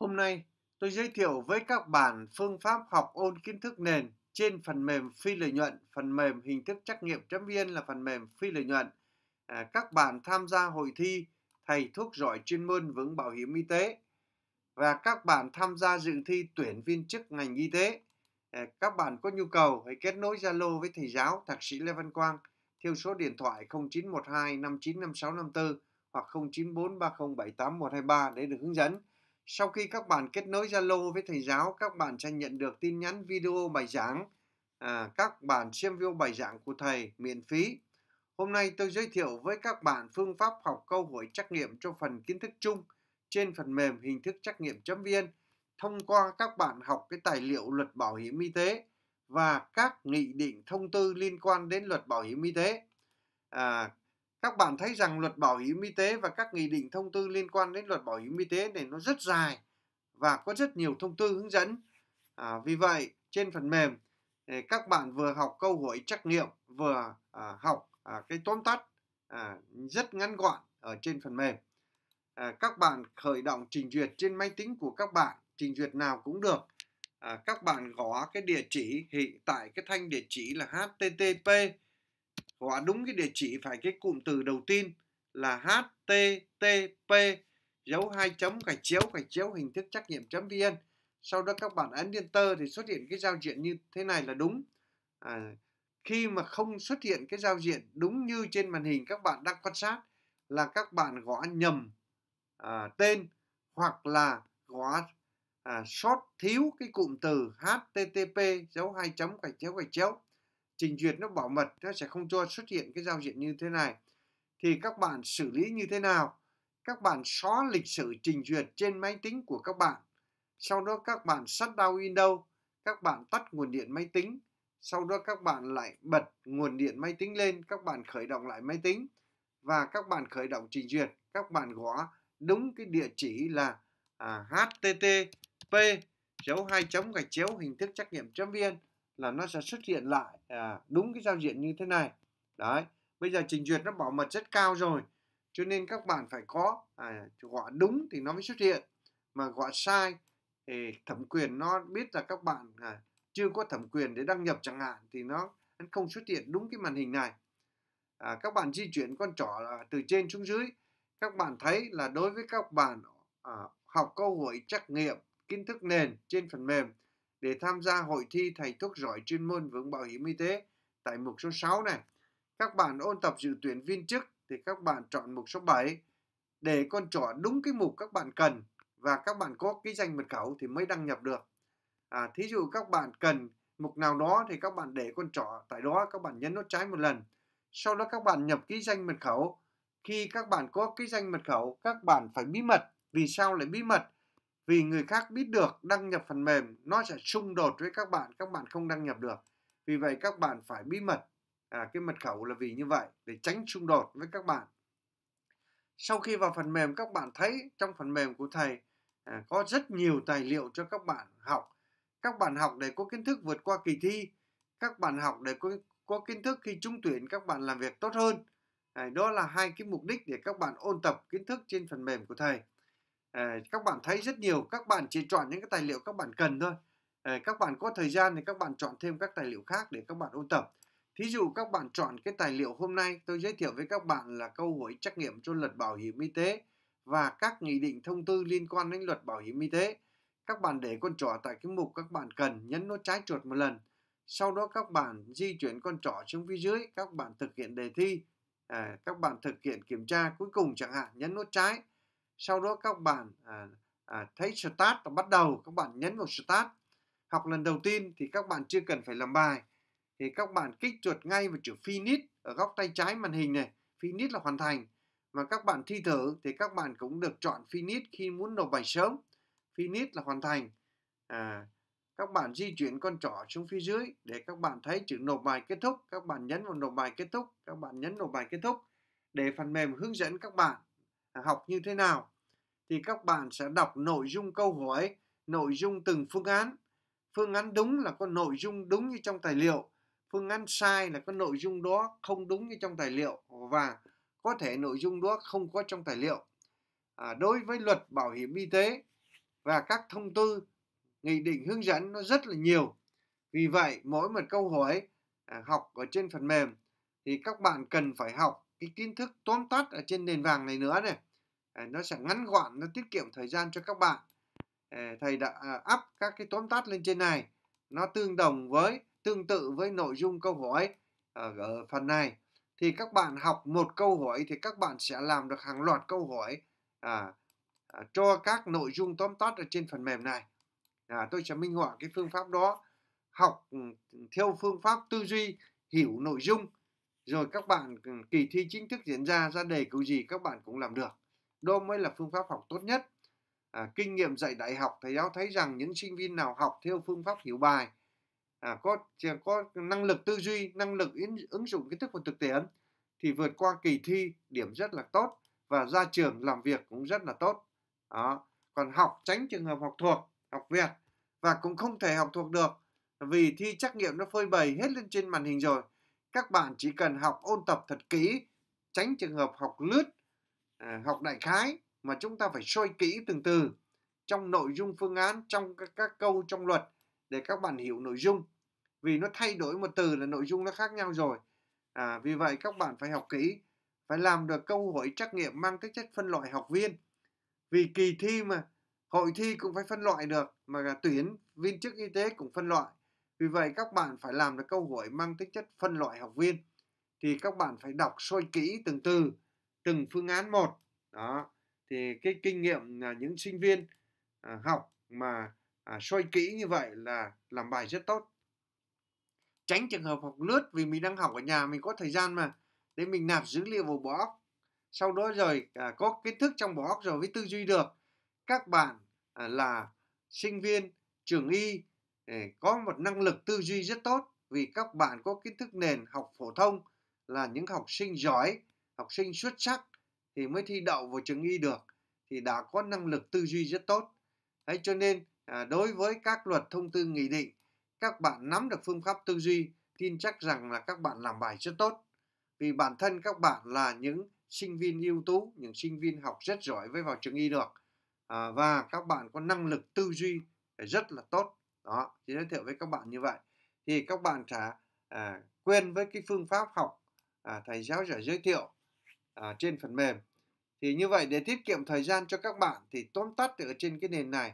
Hôm nay, tôi giới thiệu với các bạn phương pháp học ôn kiến thức nền trên phần mềm phi lợi nhuận. Phần mềm hình thức trắc nghiệm chấm viên là phần mềm phi lợi nhuận. À, các bạn tham gia hội thi Thầy thuốc giỏi chuyên môn vững bảo hiểm y tế và các bạn tham gia dự thi tuyển viên chức ngành y tế. À, các bạn có nhu cầu hãy kết nối Zalo với thầy giáo Thạc sĩ Lê Văn Quang theo số điện thoại 0912 595654 hoặc 0943078123 để được hướng dẫn. Sau khi các bạn kết nối Zalo với thầy giáo, các bạn sẽ nhận được tin nhắn video bài giảng. À, các bạn xem video bài giảng của thầy miễn phí. Hôm nay tôi giới thiệu với các bạn phương pháp học câu hỏi trắc nghiệm cho phần kiến thức chung trên phần mềm hình thức trắc nghiệm chấm viên thông qua các bạn học cái tài liệu luật bảo hiểm y tế và các nghị định thông tư liên quan đến luật bảo hiểm y tế. À, các bạn thấy rằng luật bảo hiểm y tế và các nghị định thông tư liên quan đến luật bảo hiểm y tế này nó rất dài và có rất nhiều thông tư hướng dẫn. À, vì vậy trên phần mềm các bạn vừa học câu hỏi trắc nghiệm vừa à, học à, cái tóm tắt à, rất ngắn gọn ở trên phần mềm. À, các bạn khởi động trình duyệt trên máy tính của các bạn, trình duyệt nào cũng được. À, các bạn gõ cái địa chỉ hiện tại cái thanh địa chỉ là http gõ đúng cái địa chỉ phải cái cụm từ đầu tiên là http dấu hai chấm gạch chéo gạch chéo hình thức trắc nghiệm vn sau đó các bạn ấn enter thì xuất hiện cái giao diện như thế này là đúng à, khi mà không xuất hiện cái giao diện đúng như trên màn hình các bạn đang quan sát là các bạn gõ nhầm à, tên hoặc là gõ à, sót thiếu cái cụm từ http dấu hai chấm gạch chéo gạch chéo trình duyệt nó bảo mật nó sẽ không cho xuất hiện cái giao diện như thế này thì các bạn xử lý như thế nào các bạn xóa lịch sử trình duyệt trên máy tính của các bạn sau đó các bạn shut đau Windows các bạn tắt nguồn điện máy tính sau đó các bạn lại bật nguồn điện máy tính lên các bạn khởi động lại máy tính và các bạn khởi động trình duyệt các bạn gõ đúng cái địa chỉ là à, http dấu hai chấm gạch chéo hình thức trắc nghiệm chấm viên là nó sẽ xuất hiện lại à, đúng cái giao diện như thế này đấy bây giờ trình duyệt nó bảo mật rất cao rồi cho nên các bạn phải có à, gọi đúng thì nó mới xuất hiện mà gọi sai thì thẩm quyền nó biết là các bạn à, chưa có thẩm quyền để đăng nhập chẳng hạn thì nó không xuất hiện đúng cái màn hình này à, các bạn di chuyển con trỏ à, từ trên xuống dưới các bạn thấy là đối với các bạn à, học câu hỏi trắc nghiệm kiến thức nền trên phần mềm để tham gia hội thi thầy thuốc giỏi chuyên môn vững bảo hiểm y tế tại mục số 6 này. Các bạn ôn tập dự tuyển viên chức thì các bạn chọn mục số 7 để con chọn đúng cái mục các bạn cần và các bạn có cái danh mật khẩu thì mới đăng nhập được. À, thí dụ các bạn cần mục nào đó thì các bạn để con trỏ tại đó các bạn nhấn nút trái một lần. Sau đó các bạn nhập ký danh mật khẩu. Khi các bạn có ký danh mật khẩu, các bạn phải bí mật. Vì sao lại bí mật? vì người khác biết được đăng nhập phần mềm nó sẽ xung đột với các bạn các bạn không đăng nhập được vì vậy các bạn phải bí mật à, cái mật khẩu là vì như vậy để tránh xung đột với các bạn sau khi vào phần mềm các bạn thấy trong phần mềm của thầy à, có rất nhiều tài liệu cho các bạn học các bạn học để có kiến thức vượt qua kỳ thi các bạn học để có, có kiến thức khi trúng tuyển các bạn làm việc tốt hơn à, đó là hai cái mục đích để các bạn ôn tập kiến thức trên phần mềm của thầy các bạn thấy rất nhiều các bạn chỉ chọn những cái tài liệu các bạn cần thôi các bạn có thời gian thì các bạn chọn thêm các tài liệu khác để các bạn ôn tập thí dụ các bạn chọn cái tài liệu hôm nay tôi giới thiệu với các bạn là câu hỏi trắc nghiệm cho luật bảo hiểm y tế và các nghị định thông tư liên quan đến luật bảo hiểm y tế các bạn để con trỏ tại cái mục các bạn cần nhấn nút trái chuột một lần sau đó các bạn di chuyển con trỏ xuống phía dưới các bạn thực hiện đề thi các bạn thực hiện kiểm tra cuối cùng chẳng hạn nhấn nút trái sau đó các bạn à, à, thấy start và bắt đầu các bạn nhấn vào start học lần đầu tiên thì các bạn chưa cần phải làm bài thì các bạn kích chuột ngay vào chữ finish ở góc tay trái màn hình này finish là hoàn thành mà các bạn thi thử thì các bạn cũng được chọn finish khi muốn nộp bài sớm finish là hoàn thành à, các bạn di chuyển con trỏ xuống phía dưới để các bạn thấy chữ nộp bài kết thúc các bạn nhấn vào nộp bài kết thúc các bạn nhấn nộp bài kết thúc để phần mềm hướng dẫn các bạn học như thế nào thì các bạn sẽ đọc nội dung câu hỏi, nội dung từng phương án. Phương án đúng là có nội dung đúng như trong tài liệu, phương án sai là có nội dung đó không đúng như trong tài liệu và có thể nội dung đó không có trong tài liệu. À, đối với luật bảo hiểm y tế và các thông tư, nghị định hướng dẫn nó rất là nhiều. Vì vậy, mỗi một câu hỏi à, học ở trên phần mềm thì các bạn cần phải học cái kiến thức tóm tắt ở trên nền vàng này nữa này Ờ, nó sẽ ngắn gọn nó tiết kiệm thời gian cho các bạn ờ, thầy đã à, up các cái tóm tắt lên trên này nó tương đồng với tương tự với nội dung câu hỏi ờ, ở phần này thì các bạn học một câu hỏi thì các bạn sẽ làm được hàng loạt câu hỏi à, à, cho các nội dung tóm tắt ở trên phần mềm này à, tôi sẽ minh họa cái phương pháp đó học ừ, theo phương pháp tư duy hiểu nội dung rồi các bạn ừ, kỳ thi chính thức diễn ra ra đề câu gì các bạn cũng làm được đó mới là phương pháp học tốt nhất à, kinh nghiệm dạy đại học thầy giáo thấy rằng những sinh viên nào học theo phương pháp hiểu bài à, có có năng lực tư duy năng lực ứng dụng kiến thức vào thực tiễn thì vượt qua kỳ thi điểm rất là tốt và ra trường làm việc cũng rất là tốt đó còn học tránh trường hợp học thuộc học việt và cũng không thể học thuộc được vì thi trắc nghiệm nó phơi bày hết lên trên màn hình rồi các bạn chỉ cần học ôn tập thật kỹ tránh trường hợp học lướt À, học đại khái mà chúng ta phải soi kỹ từng từ trong nội dung phương án trong các, các câu trong luật để các bạn hiểu nội dung vì nó thay đổi một từ là nội dung nó khác nhau rồi à, vì vậy các bạn phải học kỹ phải làm được câu hỏi trắc nghiệm mang tính chất phân loại học viên vì kỳ thi mà hội thi cũng phải phân loại được mà tuyển viên chức y tế cũng phân loại vì vậy các bạn phải làm được câu hỏi mang tính chất phân loại học viên thì các bạn phải đọc sôi kỹ từng từ từng phương án một đó thì cái kinh nghiệm là những sinh viên à, học mà à, soi kỹ như vậy là làm bài rất tốt tránh trường hợp học lướt vì mình đang học ở nhà mình có thời gian mà để mình nạp dữ liệu vào bộ óc sau đó rồi à, có kiến thức trong bộ óc rồi mới tư duy được các bạn à, là sinh viên trường y à, có một năng lực tư duy rất tốt vì các bạn có kiến thức nền học phổ thông là những học sinh giỏi học sinh xuất sắc thì mới thi đậu vào trường y được thì đã có năng lực tư duy rất tốt đấy cho nên à, đối với các luật thông tư nghị định các bạn nắm được phương pháp tư duy tin chắc rằng là các bạn làm bài rất tốt vì bản thân các bạn là những sinh viên ưu tú những sinh viên học rất giỏi với vào trường y được à, và các bạn có năng lực tư duy rất là tốt đó thì giới thiệu với các bạn như vậy thì các bạn trả à, quen với cái phương pháp học à, thầy giáo giả giới thiệu à, trên phần mềm thì như vậy để tiết kiệm thời gian cho các bạn thì tóm tắt ở trên cái nền này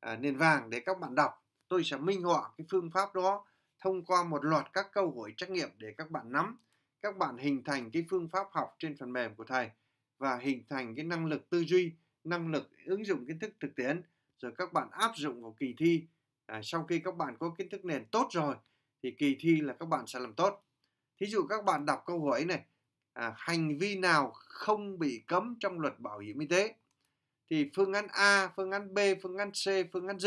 à, nền vàng để các bạn đọc tôi sẽ minh họa cái phương pháp đó thông qua một loạt các câu hỏi trắc nghiệm để các bạn nắm các bạn hình thành cái phương pháp học trên phần mềm của thầy và hình thành cái năng lực tư duy năng lực ứng dụng kiến thức thực tiễn rồi các bạn áp dụng vào kỳ thi à, sau khi các bạn có kiến thức nền tốt rồi thì kỳ thi là các bạn sẽ làm tốt thí dụ các bạn đọc câu hỏi này à, hành vi nào không bị cấm trong luật bảo hiểm y tế thì phương án A, phương án B, phương án C, phương án D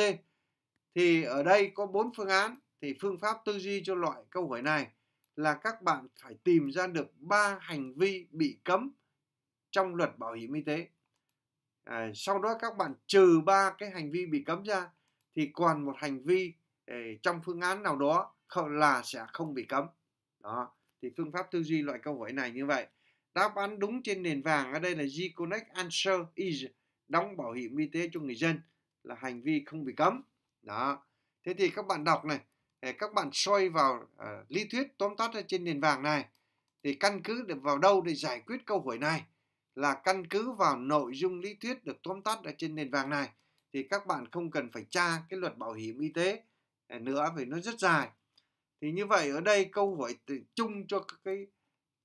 thì ở đây có bốn phương án thì phương pháp tư duy cho loại câu hỏi này là các bạn phải tìm ra được ba hành vi bị cấm trong luật bảo hiểm y tế à, sau đó các bạn trừ ba cái hành vi bị cấm ra thì còn một hành vi eh, trong phương án nào đó là sẽ không bị cấm đó thì phương pháp tư duy loại câu hỏi này như vậy đáp án đúng trên nền vàng ở đây là G-Connect Answer is đóng bảo hiểm y tế cho người dân là hành vi không bị cấm đó thế thì các bạn đọc này các bạn soi vào uh, lý thuyết tóm tắt ra trên nền vàng này thì căn cứ được vào đâu để giải quyết câu hỏi này là căn cứ vào nội dung lý thuyết được tóm tắt ở trên nền vàng này thì các bạn không cần phải tra cái luật bảo hiểm y tế à, nữa vì nó rất dài thì như vậy ở đây câu hỏi chung cho cái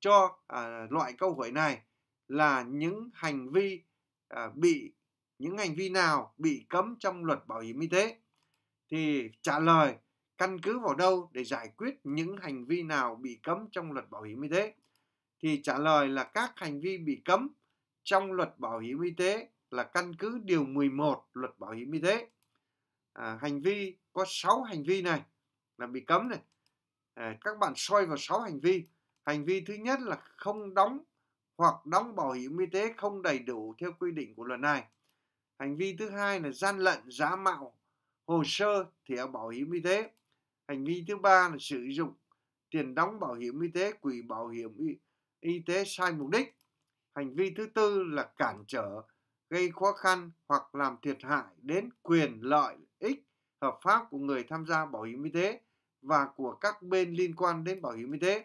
cho à, loại câu hỏi này là những hành vi à, bị những hành vi nào bị cấm trong luật bảo hiểm y tế thì trả lời căn cứ vào đâu để giải quyết những hành vi nào bị cấm trong luật bảo hiểm y tế thì trả lời là các hành vi bị cấm trong luật bảo hiểm y tế là căn cứ điều 11 luật bảo hiểm y tế à, hành vi có 6 hành vi này là bị cấm này Ờ, các bạn soi vào sáu hành vi hành vi thứ nhất là không đóng hoặc đóng bảo hiểm y tế không đầy đủ theo quy định của luật này hành vi thứ hai là gian lận giả mạo hồ sơ thẻ bảo hiểm y tế hành vi thứ ba là sử dụng tiền đóng bảo hiểm y tế quỹ bảo hiểm y, y tế sai mục đích hành vi thứ tư là cản trở gây khó khăn hoặc làm thiệt hại đến quyền lợi ích hợp pháp của người tham gia bảo hiểm y tế và của các bên liên quan đến bảo hiểm y tế.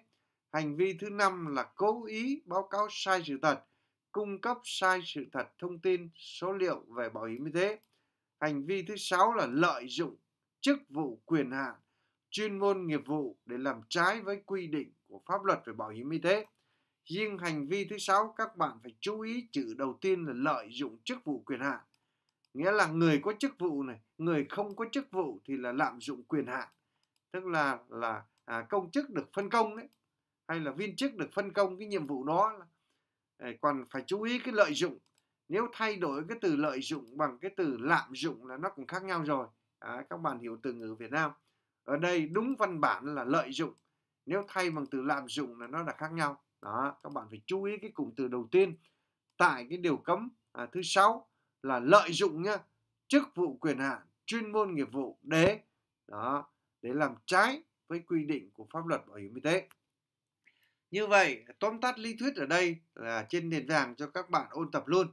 Hành vi thứ năm là cố ý báo cáo sai sự thật, cung cấp sai sự thật thông tin, số liệu về bảo hiểm y tế. Hành vi thứ sáu là lợi dụng chức vụ quyền hạn, chuyên môn nghiệp vụ để làm trái với quy định của pháp luật về bảo hiểm y tế. Riêng hành vi thứ sáu các bạn phải chú ý chữ đầu tiên là lợi dụng chức vụ quyền hạn. Nghĩa là người có chức vụ này, người không có chức vụ thì là lạm dụng quyền hạn tức là là à, công chức được phân công đấy hay là viên chức được phân công cái nhiệm vụ đó còn phải chú ý cái lợi dụng nếu thay đổi cái từ lợi dụng bằng cái từ lạm dụng là nó cũng khác nhau rồi à, các bạn hiểu từ ngữ Việt Nam ở đây đúng văn bản là lợi dụng nếu thay bằng từ lạm dụng là nó là khác nhau đó các bạn phải chú ý cái cụm từ đầu tiên tại cái điều cấm à, thứ sáu là lợi dụng nhá chức vụ quyền hạn chuyên môn nghiệp vụ để đó để làm trái với quy định của pháp luật bảo hiểm y tế. Như vậy, tóm tắt lý thuyết ở đây là trên nền vàng cho các bạn ôn tập luôn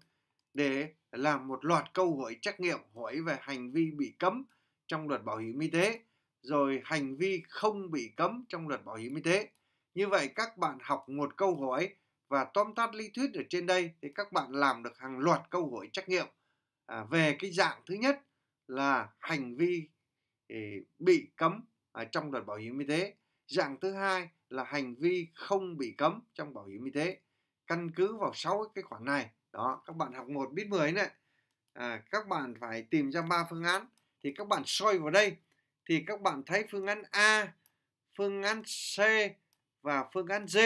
để làm một loạt câu hỏi trắc nghiệm hỏi về hành vi bị cấm trong luật bảo hiểm y tế, rồi hành vi không bị cấm trong luật bảo hiểm y tế. Như vậy các bạn học một câu hỏi và tóm tắt lý thuyết ở trên đây thì các bạn làm được hàng loạt câu hỏi trắc nghiệm à, về cái dạng thứ nhất là hành vi bị cấm trong luật bảo hiểm y tế dạng thứ hai là hành vi không bị cấm trong bảo hiểm y tế căn cứ vào sáu cái khoản này đó các bạn học một biết 10 này à, các bạn phải tìm ra ba phương án thì các bạn soi vào đây thì các bạn thấy phương án A phương án C và phương án D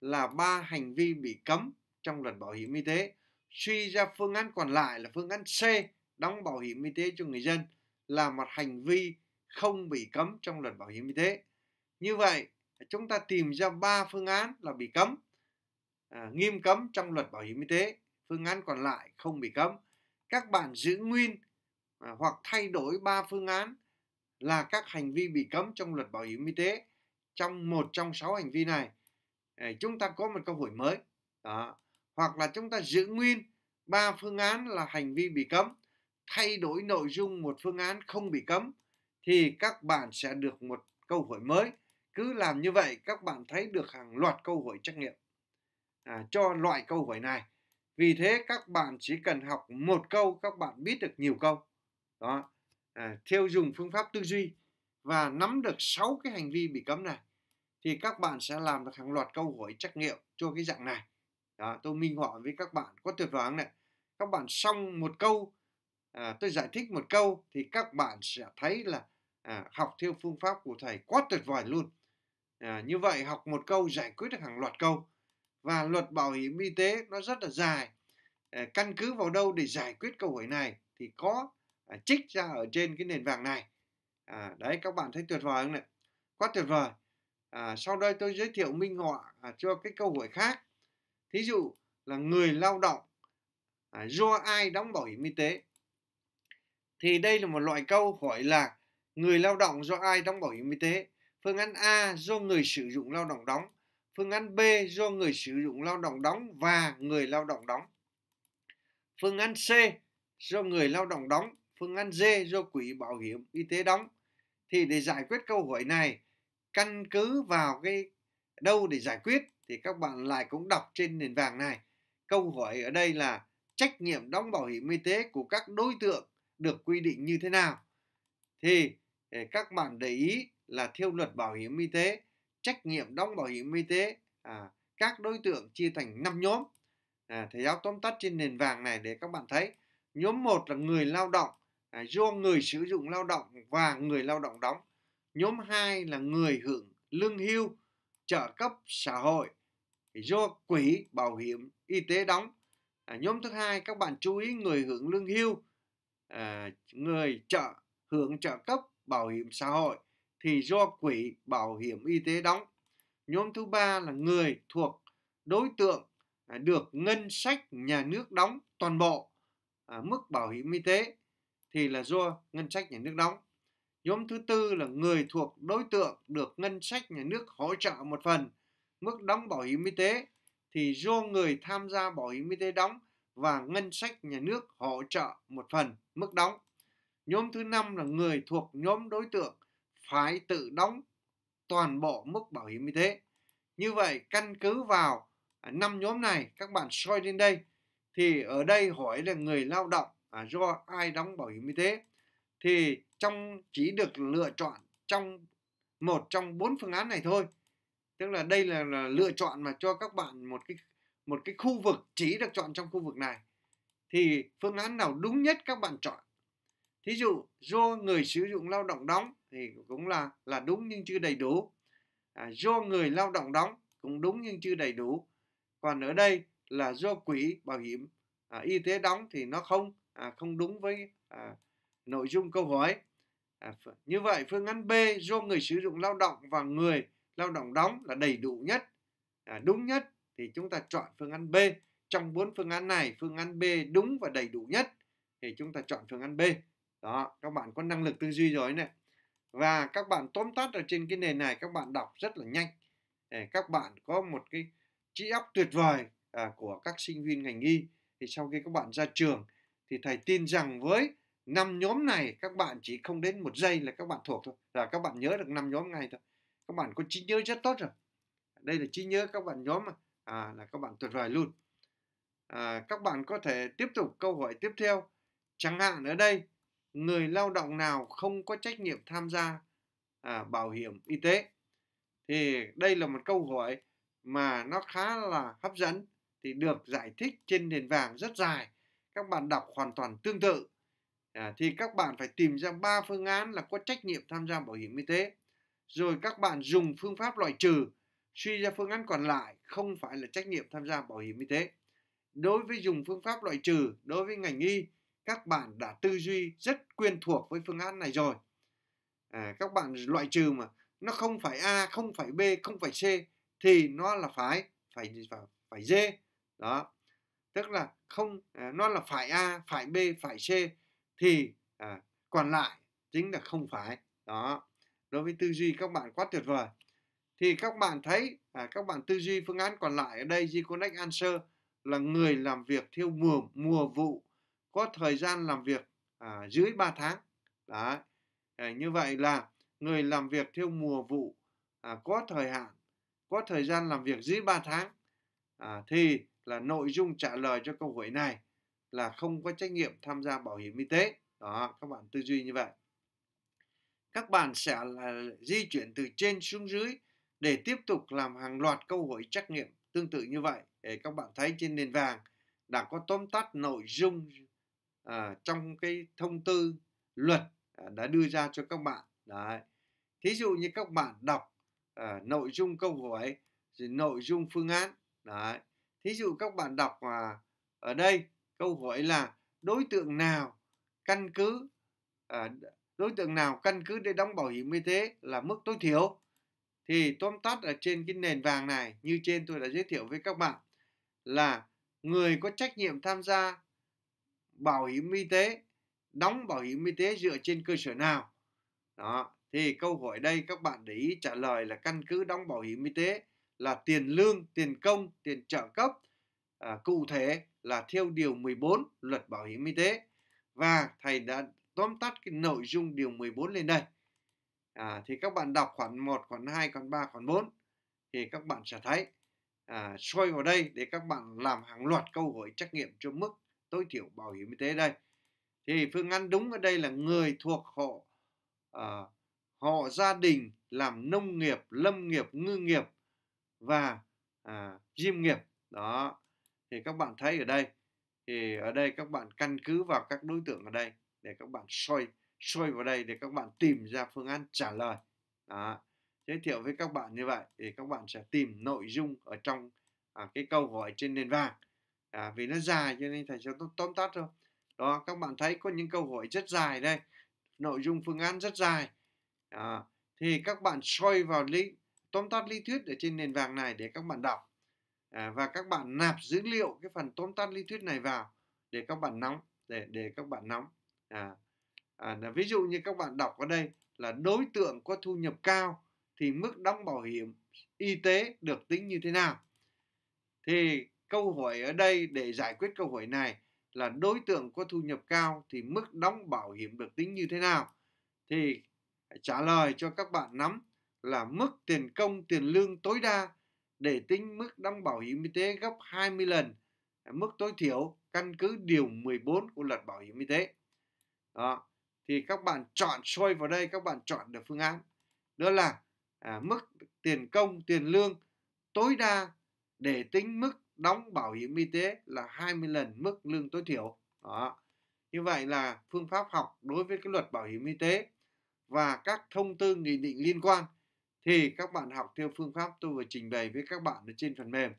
là ba hành vi bị cấm trong luật bảo hiểm y tế suy ra phương án còn lại là phương án C đóng bảo hiểm y tế cho người dân là một hành vi không bị cấm trong luật bảo hiểm y tế. Như vậy, chúng ta tìm ra ba phương án là bị cấm, à, nghiêm cấm trong luật bảo hiểm y tế. Phương án còn lại không bị cấm. Các bạn giữ nguyên à, hoặc thay đổi ba phương án là các hành vi bị cấm trong luật bảo hiểm y tế trong một trong sáu hành vi này à, chúng ta có một cơ hội mới đó. hoặc là chúng ta giữ nguyên ba phương án là hành vi bị cấm thay đổi nội dung một phương án không bị cấm thì các bạn sẽ được một câu hỏi mới. Cứ làm như vậy các bạn thấy được hàng loạt câu hỏi trắc nghiệm à, cho loại câu hỏi này. Vì thế các bạn chỉ cần học một câu các bạn biết được nhiều câu. Đó. À, theo dùng phương pháp tư duy và nắm được 6 cái hành vi bị cấm này thì các bạn sẽ làm được hàng loạt câu hỏi trắc nghiệm cho cái dạng này. Đó, tôi minh họa với các bạn có tuyệt vời không này. Các bạn xong một câu à, tôi giải thích một câu thì các bạn sẽ thấy là à, học theo phương pháp của thầy quá tuyệt vời luôn à, như vậy học một câu giải quyết được hàng loạt câu và luật bảo hiểm y tế nó rất là dài à, căn cứ vào đâu để giải quyết câu hỏi này thì có à, trích ra ở trên cái nền vàng này à, đấy các bạn thấy tuyệt vời không này quá tuyệt vời à, sau đây tôi giới thiệu minh họa à, cho cái câu hỏi khác thí dụ là người lao động à, do ai đóng bảo hiểm y tế thì đây là một loại câu hỏi là người lao động do ai đóng bảo hiểm y tế. Phương án A do người sử dụng lao động đóng, phương án B do người sử dụng lao động đóng và người lao động đóng. Phương án C do người lao động đóng, phương án D do quỹ bảo hiểm y tế đóng. Thì để giải quyết câu hỏi này, căn cứ vào cái đâu để giải quyết thì các bạn lại cũng đọc trên nền vàng này. Câu hỏi ở đây là trách nhiệm đóng bảo hiểm y tế của các đối tượng được quy định như thế nào thì ờ, các bạn để ý là theo luật bảo hiểm y tế trách nhiệm đóng bảo hiểm y tế à, các đối tượng chia thành 5 nhóm à, thầy giáo tóm tắt trên nền vàng này để các bạn thấy nhóm 1 là người lao động à, do người sử dụng lao động và người lao động đóng nhóm 2 là người hưởng lương hưu trợ cấp xã hội do quỹ bảo hiểm y tế đóng à, nhóm thứ hai các bạn chú ý người hưởng lương hưu À, người trợ hưởng trợ cấp bảo hiểm xã hội thì do quỹ bảo hiểm y tế đóng. Nhóm thứ ba là người thuộc đối tượng à, được ngân sách nhà nước đóng toàn bộ à, mức bảo hiểm y tế thì là do ngân sách nhà nước đóng. Nhóm thứ tư là người thuộc đối tượng được ngân sách nhà nước hỗ trợ một phần mức đóng bảo hiểm y tế thì do người tham gia bảo hiểm y tế đóng và ngân sách nhà nước hỗ trợ một phần mức đóng. Nhóm thứ năm là người thuộc nhóm đối tượng phải tự đóng toàn bộ mức bảo hiểm y tế. Như vậy căn cứ vào à, năm nhóm này các bạn soi lên đây thì ở đây hỏi là người lao động à, do ai đóng bảo hiểm y tế thì trong chỉ được lựa chọn trong một trong bốn phương án này thôi tức là đây là, là lựa chọn mà cho các bạn một cái một cái khu vực chỉ được chọn trong khu vực này thì phương án nào đúng nhất các bạn chọn thí dụ do người sử dụng lao động đóng thì cũng là là đúng nhưng chưa đầy đủ à, do người lao động đóng cũng đúng nhưng chưa đầy đủ còn ở đây là do quỹ bảo hiểm à, y tế đóng thì nó không à, không đúng với à, nội dung câu hỏi à, như vậy phương án B do người sử dụng lao động và người lao động đóng là đầy đủ nhất à, đúng nhất thì chúng ta chọn phương án B. Trong bốn phương án này, phương án B đúng và đầy đủ nhất thì chúng ta chọn phương án B. Đó, các bạn có năng lực tư duy rồi này. Và các bạn tóm tắt ở trên cái nền này các bạn đọc rất là nhanh. Để các bạn có một cái trí óc tuyệt vời à, của các sinh viên ngành y thì sau khi các bạn ra trường thì thầy tin rằng với năm nhóm này các bạn chỉ không đến một giây là các bạn thuộc thôi là các bạn nhớ được năm nhóm ngay thôi các bạn có trí nhớ rất tốt rồi đây là trí nhớ các bạn nhóm mà à, là các bạn tuyệt vời luôn à, các bạn có thể tiếp tục câu hỏi tiếp theo chẳng hạn ở đây người lao động nào không có trách nhiệm tham gia à, bảo hiểm y tế thì đây là một câu hỏi mà nó khá là hấp dẫn thì được giải thích trên nền vàng rất dài các bạn đọc hoàn toàn tương tự à, thì các bạn phải tìm ra ba phương án là có trách nhiệm tham gia bảo hiểm y tế rồi các bạn dùng phương pháp loại trừ Suy ra phương án còn lại không phải là trách nhiệm tham gia bảo hiểm y tế. Đối với dùng phương pháp loại trừ, đối với ngành y, các bạn đã tư duy rất quen thuộc với phương án này rồi. À, các bạn loại trừ mà nó không phải A, không phải B, không phải C thì nó là phải phải phải, phải D. Đó. Tức là không à, nó là phải A, phải B, phải C thì à, còn lại chính là không phải. Đó. Đối với tư duy các bạn quá tuyệt vời thì các bạn thấy à, các bạn tư duy phương án còn lại ở đây G-Connect Answer là người làm việc theo mùa mùa vụ có thời gian làm việc à, dưới 3 tháng Đấy. À, như vậy là người làm việc theo mùa vụ à, có thời hạn có thời gian làm việc dưới 3 tháng à, thì là nội dung trả lời cho câu hỏi này là không có trách nhiệm tham gia bảo hiểm y tế đó các bạn tư duy như vậy các bạn sẽ là di chuyển từ trên xuống dưới để tiếp tục làm hàng loạt câu hỏi trắc nghiệm tương tự như vậy để các bạn thấy trên nền vàng đã có tóm tắt nội dung à, trong cái thông tư luật à, đã đưa ra cho các bạn đấy thí dụ như các bạn đọc à, nội dung câu hỏi rồi nội dung phương án đấy thí dụ các bạn đọc à, ở đây câu hỏi là đối tượng nào căn cứ à, đối tượng nào căn cứ để đóng bảo hiểm y tế là mức tối thiểu thì tóm tắt ở trên cái nền vàng này như trên tôi đã giới thiệu với các bạn là người có trách nhiệm tham gia bảo hiểm y tế đóng bảo hiểm y tế dựa trên cơ sở nào đó thì câu hỏi đây các bạn để ý trả lời là căn cứ đóng bảo hiểm y tế là tiền lương tiền công tiền trợ cấp à, cụ thể là theo điều 14 luật bảo hiểm y tế và thầy đã tóm tắt cái nội dung điều 14 lên đây à, thì các bạn đọc khoản 1, khoản 2, khoản 3, khoản 4 thì các bạn sẽ thấy à, xoay vào đây để các bạn làm hàng loạt câu hỏi trắc nghiệm cho mức tối thiểu bảo hiểm y tế đây thì phương án đúng ở đây là người thuộc họ à, họ gia đình làm nông nghiệp lâm nghiệp ngư nghiệp và à, diêm nghiệp đó thì các bạn thấy ở đây thì ở đây các bạn căn cứ vào các đối tượng ở đây để các bạn soi xoay vào đây để các bạn tìm ra phương án trả lời đó. giới thiệu với các bạn như vậy thì các bạn sẽ tìm nội dung ở trong à, cái câu hỏi trên nền vàng à, vì nó dài cho nên thầy sẽ tóm tắt thôi đó các bạn thấy có những câu hỏi rất dài đây nội dung phương án rất dài à, thì các bạn xoay vào lý tóm tắt lý thuyết ở trên nền vàng này để các bạn đọc à, và các bạn nạp dữ liệu cái phần tóm tắt lý thuyết này vào để các bạn nóng để để các bạn nóng à, à, là ví dụ như các bạn đọc ở đây là đối tượng có thu nhập cao thì mức đóng bảo hiểm y tế được tính như thế nào thì câu hỏi ở đây để giải quyết câu hỏi này là đối tượng có thu nhập cao thì mức đóng bảo hiểm được tính như thế nào thì trả lời cho các bạn nắm là mức tiền công tiền lương tối đa để tính mức đóng bảo hiểm y tế gấp 20 lần mức tối thiểu căn cứ điều 14 của luật bảo hiểm y tế. Đó thì các bạn chọn sôi vào đây các bạn chọn được phương án đó là à, mức tiền công tiền lương tối đa để tính mức đóng bảo hiểm y tế là 20 lần mức lương tối thiểu đó như vậy là phương pháp học đối với cái luật bảo hiểm y tế và các thông tư nghị định liên quan thì các bạn học theo phương pháp tôi vừa trình bày với các bạn ở trên phần mềm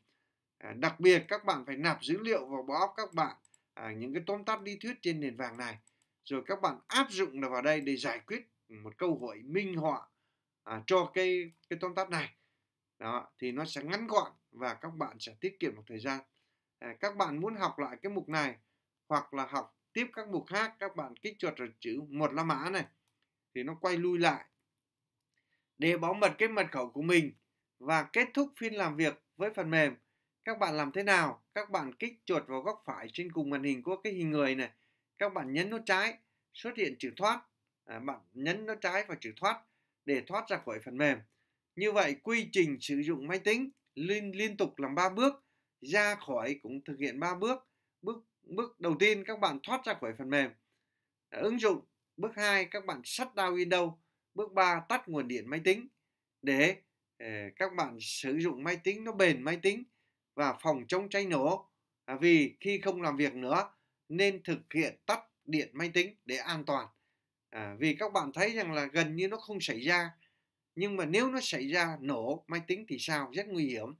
à, đặc biệt các bạn phải nạp dữ liệu vào bộ các bạn à, những cái tóm tắt lý thuyết trên nền vàng này rồi các bạn áp dụng nó vào đây để giải quyết một câu hỏi minh họa à, cho cái cái tóm tắt này đó thì nó sẽ ngắn gọn và các bạn sẽ tiết kiệm được thời gian à, các bạn muốn học lại cái mục này hoặc là học tiếp các mục khác các bạn kích chuột rồi chữ một la mã này thì nó quay lui lại để bảo mật cái mật khẩu của mình và kết thúc phiên làm việc với phần mềm các bạn làm thế nào các bạn kích chuột vào góc phải trên cùng màn hình của cái hình người này các bạn nhấn nút trái xuất hiện chữ thoát à, bạn nhấn nút trái và chữ thoát để thoát ra khỏi phần mềm như vậy quy trình sử dụng máy tính liên liên tục làm 3 bước ra khỏi cũng thực hiện 3 bước bước bước đầu tiên các bạn thoát ra khỏi phần mềm à, ứng dụng bước 2 các bạn shut down Windows bước 3 tắt nguồn điện máy tính để à, các bạn sử dụng máy tính nó bền máy tính và phòng chống cháy nổ à, vì khi không làm việc nữa nên thực hiện tắt điện máy tính để an toàn à, vì các bạn thấy rằng là gần như nó không xảy ra nhưng mà nếu nó xảy ra nổ máy tính thì sao rất nguy hiểm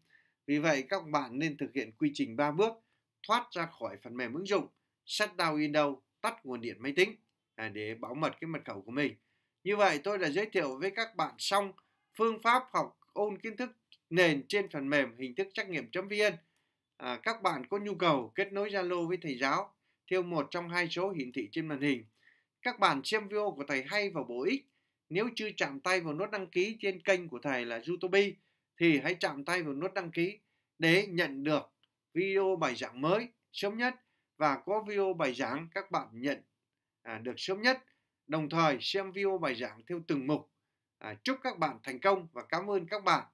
vì vậy các bạn nên thực hiện quy trình 3 bước thoát ra khỏi phần mềm ứng dụng shutdown Windows tắt nguồn điện máy tính à, để bảo mật cái mật khẩu của mình như vậy tôi đã giới thiệu với các bạn xong phương pháp học ôn kiến thức nền trên phần mềm hình thức trắc nghiệm.vn. À, các bạn có nhu cầu kết nối Zalo với thầy giáo theo một trong hai số hiển thị trên màn hình. Các bạn xem video của thầy hay và bổ ích. Nếu chưa chạm tay vào nút đăng ký trên kênh của thầy là YouTube thì hãy chạm tay vào nút đăng ký để nhận được video bài giảng mới sớm nhất và có video bài giảng các bạn nhận à, được sớm nhất. Đồng thời xem video bài giảng theo từng mục. À, chúc các bạn thành công và cảm ơn các bạn.